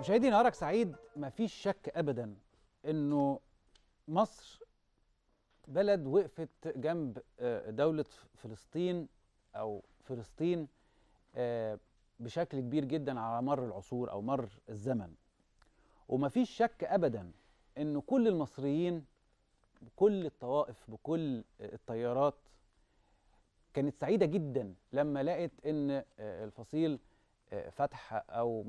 مشاهدي نهارك سعيد مفيش شك ابدا انه مصر بلد وقفت جنب آه، دولة فلسطين او فلسطين آه، بشكل كبير جدا على مر العصور او مر الزمن ومفيش شك ابدا ان كل المصريين بكل الطوائف بكل آه، التيارات كانت سعيدة جدا لما لقت ان الفصيل فتح او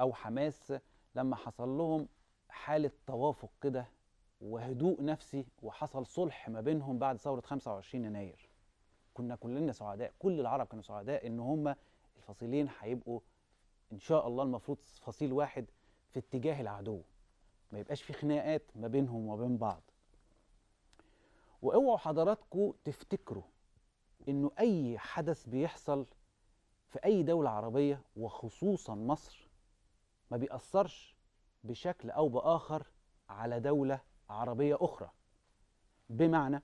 او حماس لما حصل لهم حاله توافق كده وهدوء نفسي وحصل صلح ما بينهم بعد ثوره 25 يناير كنا كلنا سعداء كل العرب كانوا سعداء ان هم الفصيلين هيبقوا ان شاء الله المفروض فصيل واحد في اتجاه العدو ما يبقاش في خناقات ما بينهم وما بين بعض واوعوا حضراتكم تفتكروا انه اي حدث بيحصل في أي دولة عربية وخصوصا مصر ما بيأثرش بشكل أو بآخر على دولة عربية أخرى بمعنى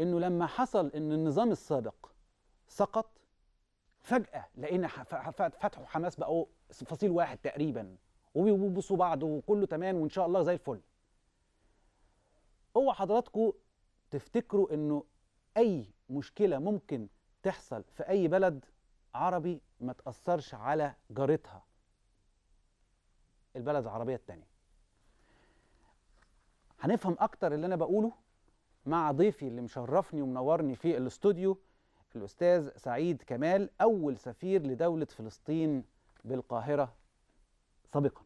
أنه لما حصل أن النظام السابق سقط فجأة لقينا فتحوا حماس بقوا فصيل واحد تقريبا وبيبصوا بعض وكله تمام وإن شاء الله زي الفل اوعى حضراتكم تفتكروا أنه أي مشكلة ممكن تحصل في أي بلد عربي ما تأثرش على جارتها البلد العربية التانية هنفهم أكتر اللي أنا بقوله مع ضيفي اللي مشرفني ومنورني في الاستوديو الأستاذ سعيد كمال أول سفير لدولة فلسطين بالقاهرة سابقا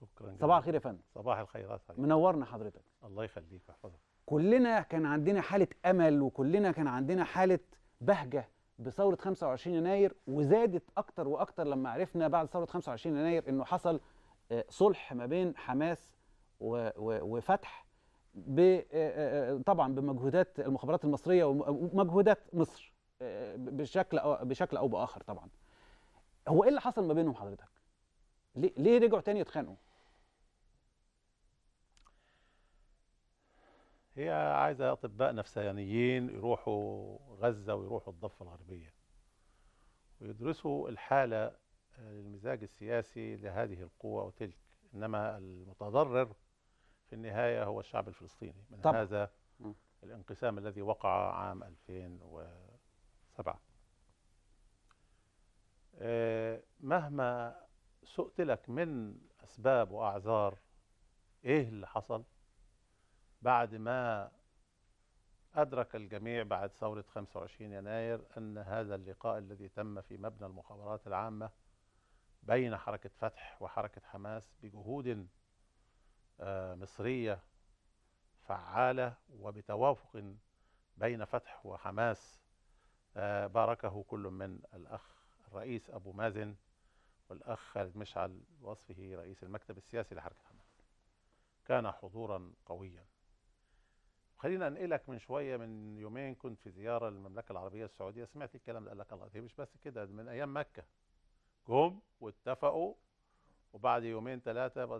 شكرا جدا. صباح الخير يا فندم صباح الخيرات حبيبي منورنا حضرتك الله يخليك ويحفظك كلنا كان عندنا حالة أمل وكلنا كان عندنا حالة بهجة بثوره 25 يناير وزادت اكتر واكتر لما عرفنا بعد ثوره 25 يناير انه حصل آه، صلح ما بين حماس وفتح آه، آه، طبعا بمجهودات المخابرات المصريه ومجهودات مصر بشكل أو بشكل او باخر طبعا هو ايه اللي حصل ما بينهم حضرتك ليه رجعوا تاني يتخانقوا هي عايزة أطباء نفسانيين يروحوا غزة ويروحوا الضفة الغربية ويدرسوا الحالة المزاج آه، السياسي لهذه القوة وتلك إنما المتضرر في النهاية هو الشعب الفلسطيني من طبعا. هذا الانقسام الذي وقع عام 2007 آه، مهما سئت من أسباب وأعذار إيه اللي حصل بعد ما أدرك الجميع بعد ثورة 25 يناير أن هذا اللقاء الذي تم في مبنى المخابرات العامة بين حركة فتح وحركة حماس بجهود آه، مصرية فعالة وبتوافق بين فتح وحماس آه، باركه كل من الأخ الرئيس أبو مازن والأخ خالد مشعل وصفه رئيس المكتب السياسي لحركة حماس كان حضورا قويا خلينا انقلك من شويه من يومين كنت في زياره للمملكه العربيه السعوديه سمعت الكلام اللي قال لك الله دي مش بس كده من ايام مكه جم واتفقوا وبعد يومين ثلاثه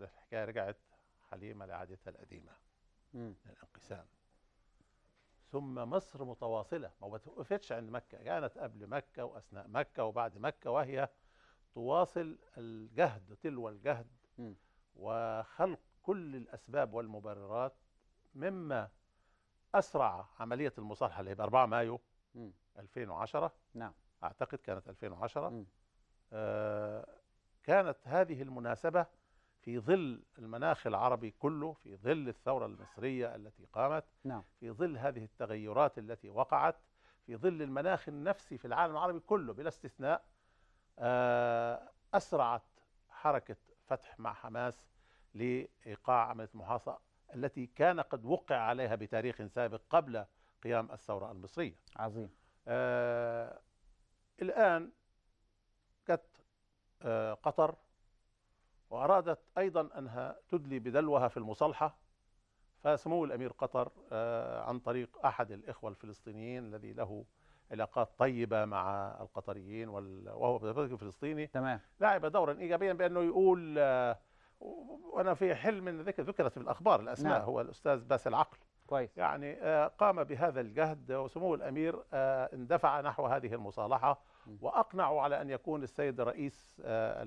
الحكايه رجعت حليمه لعادتها القديمه من الانقسام ثم مصر متواصله ما وقفتش عند مكه كانت قبل مكه واثناء مكه وبعد مكه وهي تواصل الجهد تلو الجهد م. وخلق كل الاسباب والمبررات مما اسرع عمليه المصالحه اللي هي ب 4 مايو م. 2010 نعم اعتقد كانت 2010 آه كانت هذه المناسبه في ظل المناخ العربي كله في ظل الثوره المصريه التي قامت نعم في ظل هذه التغيرات التي وقعت في ظل المناخ النفسي في العالم العربي كله بلا استثناء آه اسرعت حركه فتح مع حماس لايقاع عمليه المحاصره التي كان قد وقع عليها بتاريخ سابق قبل قيام الثورة المصرية عظيم آه الآن جت آه قطر وأرادت أيضا أنها تدلي بدلوها في المصالحة فسمو الأمير قطر آه عن طريق أحد الإخوة الفلسطينيين الذي له علاقات طيبة مع القطريين وهو فلسطيني تمام لعب دورا إيجابيا بأنه يقول آه وانا في حلم ذكر ذكرت في الاخبار الاسماء نعم. هو الاستاذ باسل عقل كويس يعني آه، قام بهذا الجهد وسمو الامير آه، اندفع نحو هذه المصالحه واقنعوا على ان يكون السيد رئيس آه،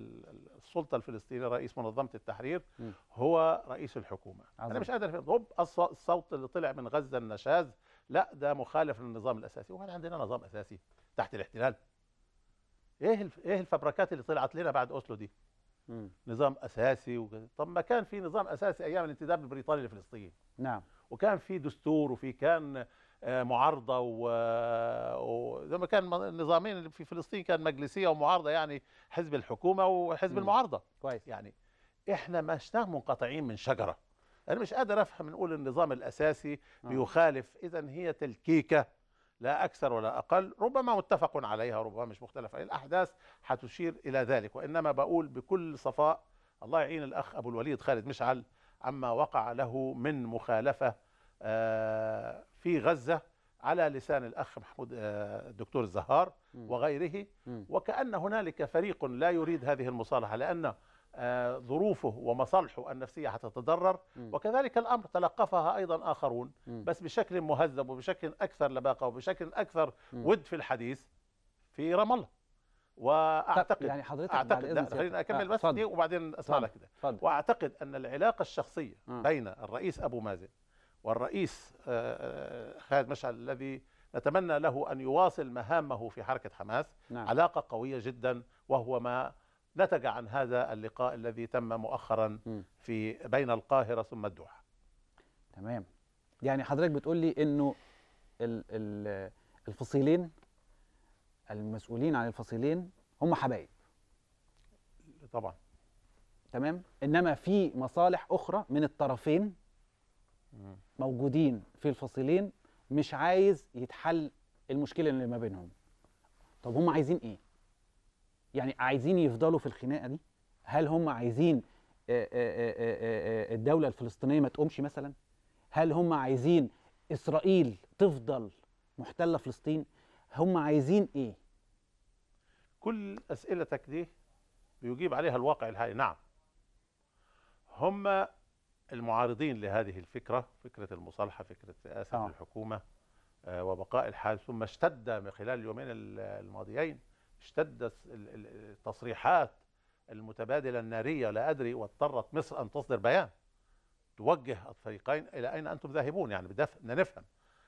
السلطه الفلسطينيه رئيس منظمه التحرير هو رئيس الحكومه عظيم. انا مش قادر هوب الصوت اللي طلع من غزه النشاز لا ده مخالف للنظام الاساسي وهل عندنا نظام اساسي تحت الاحتلال ايه ايه الفبركات اللي طلعت لنا بعد اوسلو دي نظام اساسي وكذا طب ما كان في نظام اساسي ايام الانتداب البريطاني لفلسطين نعم وكان في دستور وفي كان آه، معارضه وزي آه، ما كان النظامين اللي في فلسطين كان مجلسيه ومعارضه يعني حزب الحكومه وحزب مم. المعارضه كويس يعني احنا مش منقطعين من شجره انا مش قادر افهم نقول النظام الاساسي نعم. بيخالف اذا هي تلكيكه لا أكثر ولا أقل ربما متفق عليها ربما مش مختلف عليها الأحداث هتشير إلى ذلك وإنما بقول بكل صفاء الله يعين الأخ أبو الوليد خالد مشعل عما وقع له من مخالفة آه، في غزة على لسان الأخ محمود آه، الدكتور الزهار وغيره وكأن هنالك فريق لا يريد هذه المصالحة لأن آه، ظروفه ومصالحه النفسية حتتضرر وكذلك الأمر تلقفها أيضا آخرون بس بشكل مهذب وبشكل أكثر لباقة وبشكل أكثر ود في الحديث في رام الله طيب، واعتقد يعني حضرتك اعتقد يعني خليني اكمل آه، بس دي وبعدين اسمع لك كده واعتقد ان العلاقه الشخصيه آه. بين الرئيس ابو مازن والرئيس خالد مشعل الذي نتمنى له ان يواصل مهامه في حركه حماس نعم. علاقه قويه جدا وهو ما نتج عن هذا اللقاء الذي تم مؤخرا في بين القاهرة ثم الدوحة تمام يعني حضرتك بتقول لي انه الفصيلين المسؤولين عن الفصيلين هم حبايب طبعا تمام انما في مصالح اخرى من الطرفين موجودين في الفصيلين مش عايز يتحل المشكله اللي ما بينهم طب هم عايزين ايه يعني عايزين يفضلوا في الخناقه دي هل هم عايزين آه، آه، آه، الدوله الفلسطينيه ما تقومش مثلا هل هم عايزين اسرائيل تفضل محتله فلسطين هم عايزين ايه كل اسئلتك دي بيجيب عليها الواقع الحالي نعم هم المعارضين لهذه الفكره فكره المصالحه فكره رئاسه آه. الحكومه وبقاء الحال ثم اشتد من خلال اليومين الماضيين اشتدت التصريحات المتبادلة النارية لا أدري واضطرت مصر أن تصدر بيان توجه الفريقين إلى أين أنتم ذاهبون يعني بدنا نفهم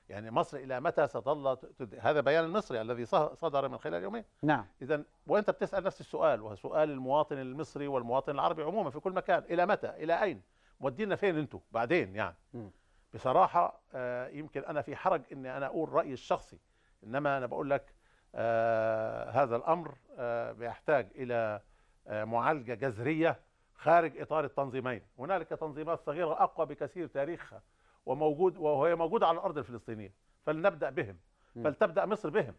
يعني مصر إلى متى ستظل هذا بيان المصري الذي صدر من خلال يومين نعم إذا وأنت بتسأل نفس السؤال وهو سؤال المواطن المصري والمواطن العربي عموما في كل مكان إلى متى إلى أين مودينا فين أنتم بعدين يعني م. بصراحة آه، يمكن أنا في حرج إني أنا أقول رأيي الشخصي إنما أنا بقول لك آه، هذا الأمر آه، بيحتاج إلى آه، معالجة جذرية خارج إطار التنظيمين هنالك تنظيمات صغيرة أقوى بكثير تاريخها وموجود وهي موجودة على الأرض الفلسطينية فلنبدأ بهم فلتبدأ مصر بهم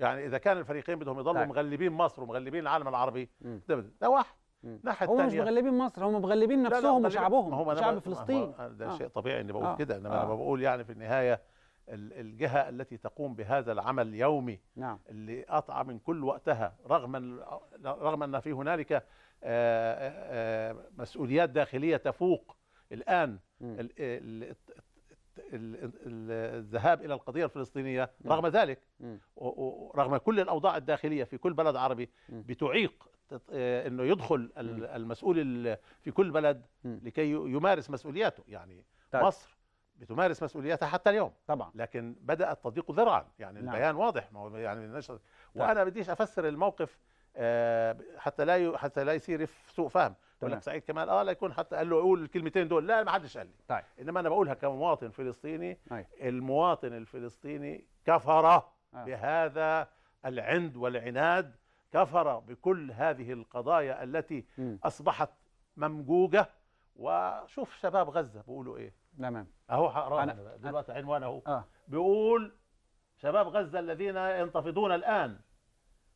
يعني إذا كان الفريقين بدهم يضلوا طيب. مغلبين مصر ومغلبين العالم العربي ده, ده واحد الناحيه الثانيه هم مش مغلبين مصر هم مغلبين نفسهم وشعبهم شعب فلسطين ده آه. شيء طبيعي اني بقول آه. كده انما آه. انا بقول يعني في النهايه الجهة التي تقوم بهذا العمل اليومي نعم. اللي أطع من كل وقتها رغم رغم أن في هنالك آه، آه، مسؤوليات داخلية تفوق الآن الذهاب الى القضيه الفلسطينيه نعم. رغم ذلك ورغم كل الاوضاع الداخليه في كل بلد عربي بتعيق آه، انه يدخل المسؤول في كل بلد لكي يمارس مسؤولياته يعني طيب. مصر بتمارس مسؤوليتها حتى اليوم طبعا لكن بدات تضيق ذرعا يعني نعم. البيان واضح ما هو يعني نشر طيب. وانا بديش افسر الموقف آه، حتى لا ي... حتى لا يصير سوء فهم يقول لك سعيد كمال اه لا يكون حتى قال له قول الكلمتين دول لا ما حدش قال لي طيب. انما انا بقولها كمواطن فلسطيني أي. طيب. المواطن الفلسطيني كفر آه. بهذا العند والعناد كفر بكل هذه القضايا التي م. اصبحت ممجوجه وشوف شباب غزه بيقولوا ايه تمام اهو هقراها انا بقى دلوقتي عنوان اهو آه. بيقول شباب غزه الذين ينتفضون الان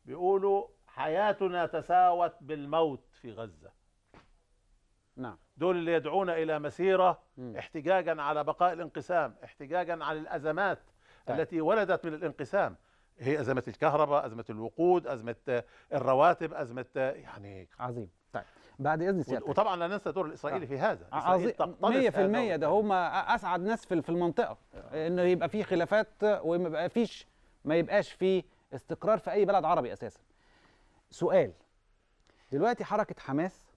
بيقولوا حياتنا تساوت بالموت في غزه نعم دول اللي يدعون الى مسيره م. احتجاجا على بقاء الانقسام احتجاجا على الازمات طيب. التي ولدت من الانقسام هي ازمه الكهرباء ازمه الوقود ازمه الرواتب ازمه يعني عظيم طيب بعد اذن سيادتك وطبعا لا ننسى دور الاسرائيلي آه. في هذا آه، عظيم 100% ده هم اسعد ناس في المنطقه انه يبقى في خلافات وما يبقى فيش ما يبقاش في استقرار في اي بلد عربي اساسا سؤال دلوقتي حركه حماس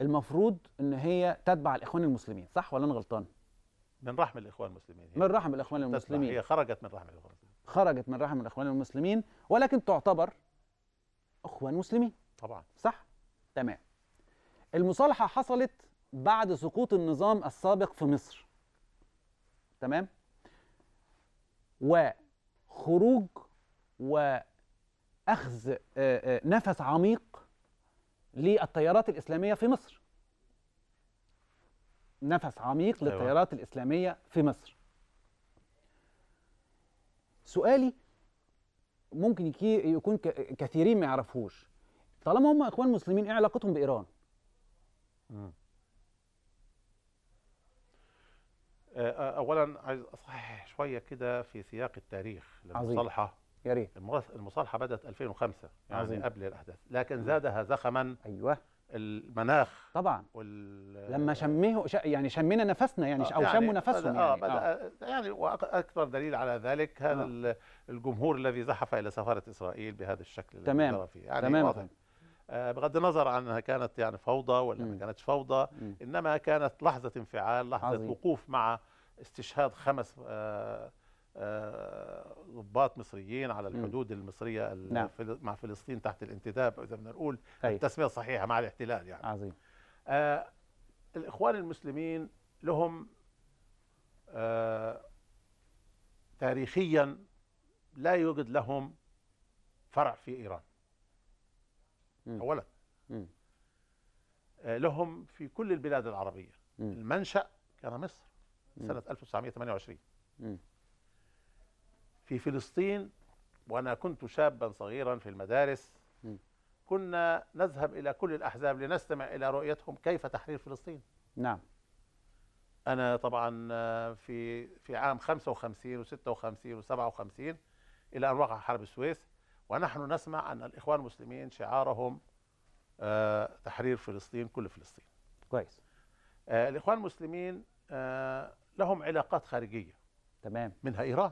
المفروض ان هي تتبع الاخوان المسلمين صح ولا انا غلطان من رحم الاخوان المسلمين من رحم الاخوان المسلمين هي خرجت من رحم الاخوان المسلمين خرجت من رحم الاخوان المسلمين ولكن تعتبر اخوان مسلمين طبعا صح تمام المصالحه حصلت بعد سقوط النظام السابق في مصر تمام وخروج واخذ آه، آه، نفس عميق للتيارات الاسلاميه في مصر نفس عميق أيوة. للتيارات الاسلاميه في مصر سؤالي ممكن يكون كثيرين ما يعرفوش طالما هم اخوان مسلمين ايه علاقتهم بايران؟ آه، آه، اولا عايز اصحح شويه كده في سياق التاريخ للمصالحه يا ريت المصالحه بدات 2005 يعني عظيم. قبل الاحداث لكن زادها زخما ايوه المناخ طبعا وال... لما شمه ش... يعني شمينا نفسنا يعني, آه. او يعني شموا نفسهم آه يعني آه. آه. يعني واكثر دليل على ذلك هذا آه. الجمهور الذي زحف الى سفاره اسرائيل بهذا الشكل تمام فيه. يعني تمام واضح. آه، بغض النظر عن انها كانت يعني فوضى ولا ما كانتش فوضى انما كانت لحظه انفعال لحظه عظيم. وقوف مع استشهاد خمس آه، آه، ضباط مصريين على الحدود المصريه نعم. مع فلسطين تحت الانتداب اذا بدنا نقول التسميه الصحيحه مع الاحتلال يعني عظيم آه الاخوان المسلمين لهم آه تاريخيا لا يوجد لهم فرع في ايران اولا آه، لهم في كل البلاد العربيه المنشا كان مصر سنه 1928 في فلسطين وانا كنت شابا صغيرا في المدارس كنا نذهب الى كل الاحزاب لنستمع الى رؤيتهم كيف تحرير فلسطين نعم انا طبعا آه، في في عام 55 و56 و57 الى ان وقع حرب السويس ونحن نسمع أن الإخوان المسلمين شعارهم آه، تحرير فلسطين كل فلسطين كويس آه، الإخوان المسلمين آه، لهم علاقات خارجية تمام منها إيران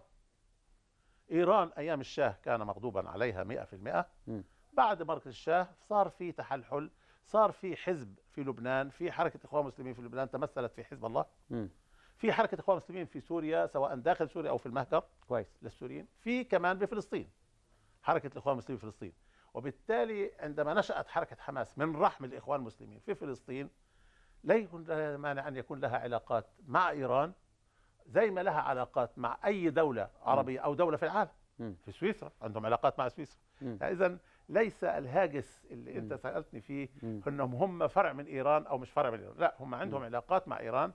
إيران أيام الشاه كان مغضوبا عليها 100% بعد مركز الشاه صار في تحلحل صار في حزب في لبنان في حركة إخوان المسلمين في لبنان تمثلت في حزب الله م. في حركة إخوان المسلمين في سوريا سواء داخل سوريا أو في المهجر كويس للسوريين في كمان بفلسطين حركه الاخوان المسلمين في فلسطين وبالتالي عندما نشات حركه حماس من رحم الاخوان المسلمين في فلسطين لا يكون لها مانع ان يكون لها علاقات مع ايران زي ما لها علاقات مع اي دوله عربيه او دوله في العالم في سويسرا عندهم علاقات مع سويسرا يعني اذا ليس الهاجس اللي انت سالتني فيه انهم هم فرع من ايران او مش فرع من ايران لا هم عندهم علاقات مع ايران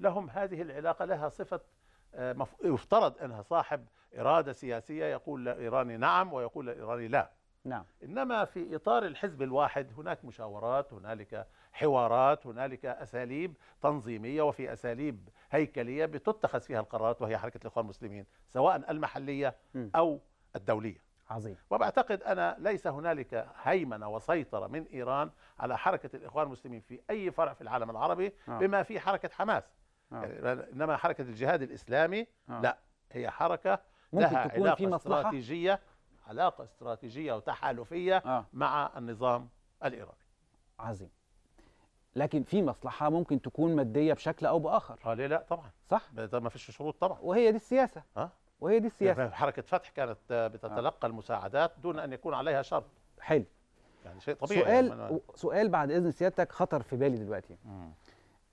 لهم هذه العلاقه لها صفه آه، يفترض أنها صاحب إرادة سياسية يقول لإيراني نعم ويقول لإيراني لا نعم إنما في إطار الحزب الواحد هناك مشاورات هنالك حوارات هنالك أساليب تنظيمية وفي أساليب هيكلية بتتخذ فيها القرارات وهي حركة الإخوان المسلمين سواء المحلية أو الدولية عظيم وبعتقد أنا ليس هنالك هيمنة وسيطرة من إيران على حركة الإخوان المسلمين في أي فرع في العالم العربي نعم. بما في حركة حماس آه. يعني انما حركه الجهاد الاسلامي آه. لا هي حركه ممكن لها تكون علاقه في مصلحة؟ استراتيجيه علاقه استراتيجيه وتحالفيه آه. مع النظام الايراني عظيم لكن في مصلحه ممكن تكون ماديه بشكل او باخر اه ليه لا طبعا صح ما فيش شروط طبعا وهي دي السياسه اه وهي دي السياسه يعني حركه فتح كانت آه، بتتلقى آه. المساعدات دون ان يكون عليها شرط حلو يعني شيء طبيعي سؤال يعني سؤال بعد اذن سيادتك خطر في بالي دلوقتي مم.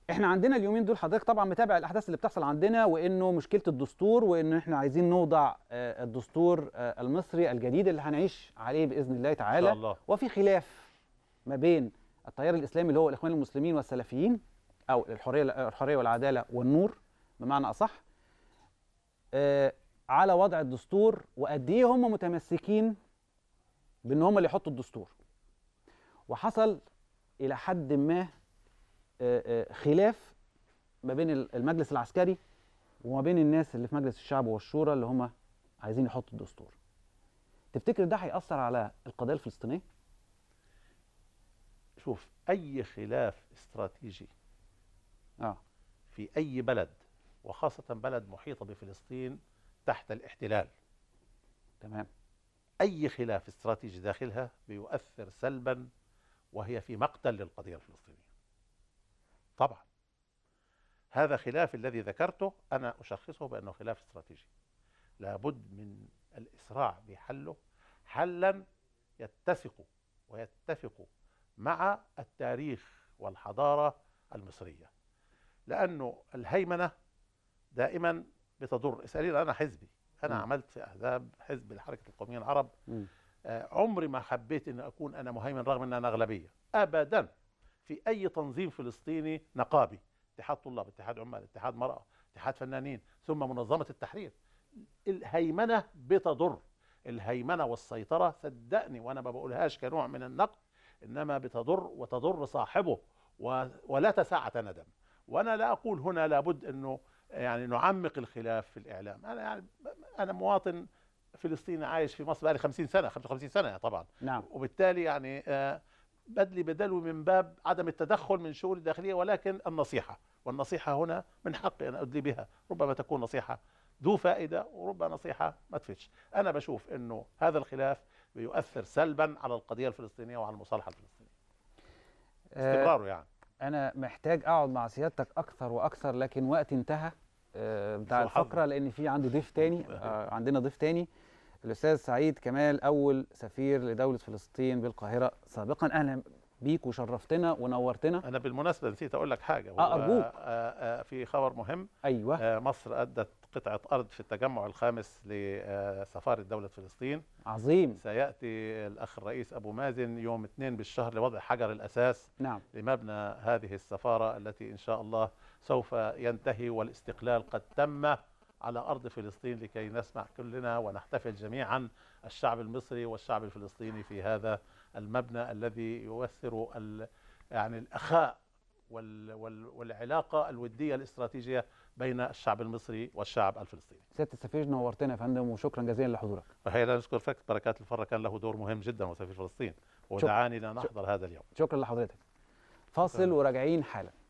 احنا عندنا اليومين دول حضرتك طبعا متابع الاحداث اللي بتحصل عندنا وانه مشكله الدستور وان احنا عايزين نوضع آه، الدستور آه، المصري الجديد اللي هنعيش عليه باذن الله تعالى إن شاء الله. وفي خلاف ما بين التيار الاسلامي اللي هو الاخوان المسلمين والسلفيين او الحريه الحريه والعداله والنور بمعنى اصح آه، على وضع الدستور وقد ايه هم متمسكين بان هم اللي يحطوا الدستور وحصل الى حد ما خلاف ما بين المجلس العسكري وما بين الناس اللي في مجلس الشعب والشورى اللي هم عايزين يحطوا الدستور تفتكر ده هيأثر على القضية الفلسطينية؟ شوف أي خلاف استراتيجي آه. في أي بلد وخاصة بلد محيطة بفلسطين تحت الاحتلال تمام أي خلاف استراتيجي داخلها بيؤثر سلبا وهي في مقتل للقضية الفلسطينية طبعا هذا خلاف الذي ذكرته أنا أشخصه بأنه خلاف استراتيجي لابد من الإسراع بحله حلا يتسق ويتفق مع التاريخ والحضارة المصرية لأنه الهيمنة دائما بتضر اسألي أنا حزبي أنا م. عملت في أحزاب حزب الحركة القومية العرب م. آه عمري ما حبيت أن أكون أنا مهيمن رغم أن أنا أغلبية أبدا في اي تنظيم فلسطيني نقابي اتحاد طلاب اتحاد عمال اتحاد مرأة اتحاد فنانين ثم منظمة التحرير الهيمنة بتضر الهيمنة والسيطرة صدقني وأنا ما بقولهاش كنوع من النقد إنما بتضر وتضر صاحبه ولا تساعة ندم وأنا لا أقول هنا لابد أنه يعني نعمق الخلاف في الإعلام أنا يعني أنا مواطن فلسطيني عايش في مصر بقالي 50 سنة 55 سنة طبعا نعم وبالتالي يعني آه بدلي بدلو من باب عدم التدخل من شؤون الداخلية ولكن النصيحة والنصيحة هنا من حقي أن أدلي بها ربما تكون نصيحة ذو فائدة وربما نصيحة ما تفيدش أنا بشوف أنه هذا الخلاف بيؤثر سلبا على القضية الفلسطينية وعلى المصالحة الفلسطينية آه، استقراره يعني أنا محتاج أقعد مع سيادتك أكثر وأكثر لكن وقت انتهى آه، بتاع الفقرة لأن في عندي ضيف تاني آه، عندنا ضيف تاني الاستاذ سعيد كمال اول سفير لدوله فلسطين بالقاهره سابقا اهلا بيك وشرفتنا ونورتنا انا بالمناسبه نسيت اقول لك حاجه آه، ارجوك آه، آه، في خبر مهم ايوه مصر ادت قطعه ارض في التجمع الخامس لسفاره دوله فلسطين عظيم سياتي الاخ الرئيس ابو مازن يوم اثنين بالشهر لوضع حجر الاساس نعم. لمبنى هذه السفاره التي ان شاء الله سوف ينتهي والاستقلال قد تم على أرض فلسطين لكي نسمع كلنا ونحتفل جميعا الشعب المصري والشعب الفلسطيني في هذا المبنى الذي يؤثر يعني الأخاء وال وال والعلاقة الودية الاستراتيجية بين الشعب المصري والشعب الفلسطيني سيادة السفير نورتنا يا فندم وشكرا جزيلا لحضورك لا نشكر فك بركات الفرة كان له دور مهم جدا وسفير فلسطين ودعاني لنحضر هذا اليوم شكرا لحضرتك فاصل وراجعين حالا